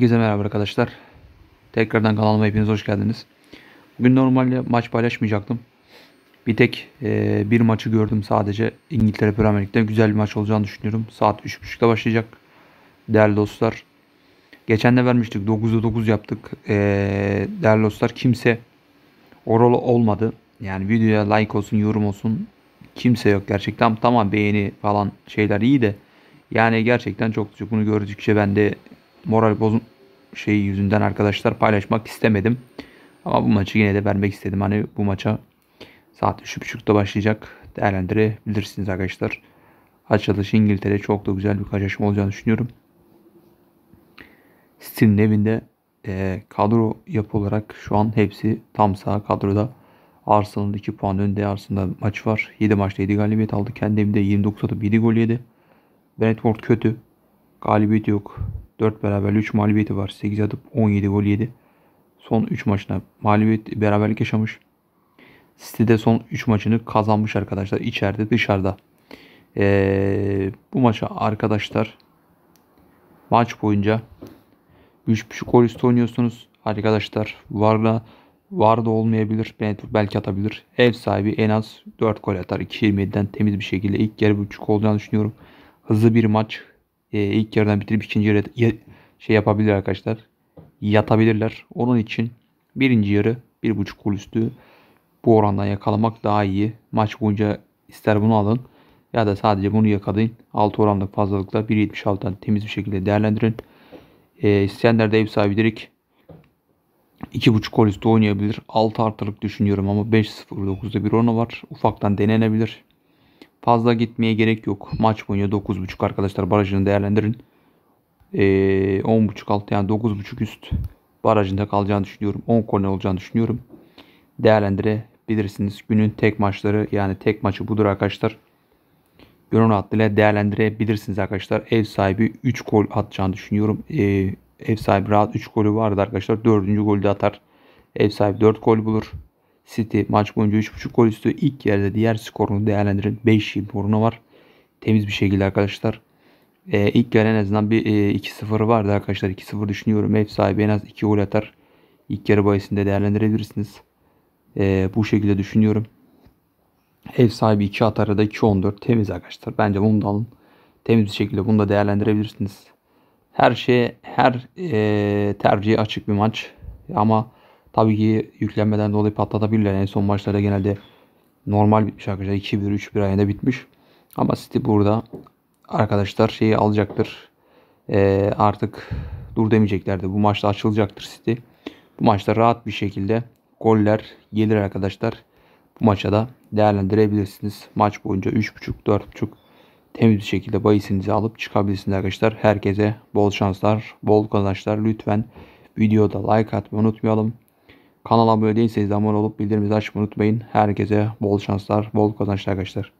Herkese merhaba arkadaşlar. Tekrardan kanalıma hepiniz hoş geldiniz. Bugün normalde maç paylaşmayacaktım. Bir tek e, bir maçı gördüm sadece İngiltere Premier Lig'de. Güzel bir maç olacağını düşünüyorum. Saat 3.30'da başlayacak. Değerli dostlar. Geçen de vermiştik. 9'da 9 yaptık. E, değerli dostlar kimse oralı olmadı. Yani videoya like olsun, yorum olsun. Kimse yok gerçekten. Tamam beğeni falan şeyler iyi de. Yani gerçekten çok çok Bunu gördükçe ben de moral bozun şeyi yüzünden arkadaşlar paylaşmak istemedim. Ama bu maçı yine de vermek istedim. Hani bu maça saat 3.30'da başlayacak. Değerlendirebilirsiniz arkadaşlar. Açılış İngiltere çok da güzel bir karşılaşma olacağını düşünüyorum. Steel'in evinde e, kadro yapı olarak şu an hepsi tam sağ kadroda. Arsenal'ın 2 puan önde. Arsenal'da maç var. 7 maçta 7 galibiyet aldı. Kendi evinde 29 atıp 7 gol yedi. Brentford kötü. Galibiyet yok. 4 beraber 3 mağlubiyeti var. 8 atıp 17 gol yedi. Son 3 maçına mağlubiyet beraberlik yaşamış. City'de son 3 maçını kazanmış arkadaşlar. içeride dışarıda. Ee, bu maça arkadaşlar maç boyunca 3.5 gol üstü oynuyorsunuz. Arkadaşlar varla var da olmayabilir. Brentford belki atabilir. Ev sahibi en az 4 gol atar. 2.27'den temiz bir şekilde ilk yarı buçuk olacağını düşünüyorum. Hızlı bir maç e, ilk yarıdan bitirip ikinci yarı şey yapabilir arkadaşlar. Yatabilirler. Onun için birinci yarı bir buçuk gol üstü bu orandan yakalamak daha iyi. Maç boyunca ister bunu alın ya da sadece bunu yakalayın. 6 oranlık fazlalıkla 1.76'dan temiz bir şekilde değerlendirin. E, isteyenler de ev sahibi direkt 2.5 gol üstü oynayabilir. 6 artırlık düşünüyorum ama 5.09'da bir oranı var. Ufaktan denenebilir. Fazla gitmeye gerek yok. Maç boyunca 9.5 arkadaşlar barajını değerlendirin. Ee, 10.5 alt yani 9.5 üst barajında kalacağını düşünüyorum. 10 korner olacağını düşünüyorum. Değerlendirebilirsiniz. Günün tek maçları yani tek maçı budur arkadaşlar. Gönül hattıyla değerlendirebilirsiniz arkadaşlar. Ev sahibi 3 gol atacağını düşünüyorum. Ee, ev sahibi rahat 3 golü vardı arkadaşlar. 4. golü de atar. Ev sahibi 4 gol bulur. City maç boyunca 3.5 gol üstü. İlk yerde diğer skorunu değerlendirin. 5 imporunu var. Temiz bir şekilde arkadaşlar. Ee, ilk yarı en azından bir e, 2-0 vardı arkadaşlar. 2-0 düşünüyorum. Ev sahibi en az 2 gol atar. İlk yarı bayisinde değerlendirebilirsiniz. Ee, bu şekilde düşünüyorum. Ev sahibi 2 atar da 2-14. Temiz arkadaşlar. Bence bunu da alın. Temiz bir şekilde bunu da değerlendirebilirsiniz. Her şeye her e, tercihe açık bir maç. Ama Tabii ki yüklenmeden dolayı patlatabilirler. En son maçlarda genelde normal bitmiş arkadaşlar. 2-1, 3-1 ayında bitmiş. Ama City burada arkadaşlar şeyi alacaktır. Ee, artık dur demeyeceklerdi. Bu maçta açılacaktır City. Bu maçta rahat bir şekilde goller gelir arkadaşlar. Bu maça da değerlendirebilirsiniz. Maç boyunca 3.5, 4.5 temiz bir şekilde bayisinizi alıp çıkabilirsiniz arkadaşlar. Herkese bol şanslar, bol kazançlar. Lütfen videoda like atmayı unutmayalım. Kanala abone değilseniz abone olup bildirimleri açmayı unutmayın. Herkese bol şanslar, bol kazançlar arkadaşlar.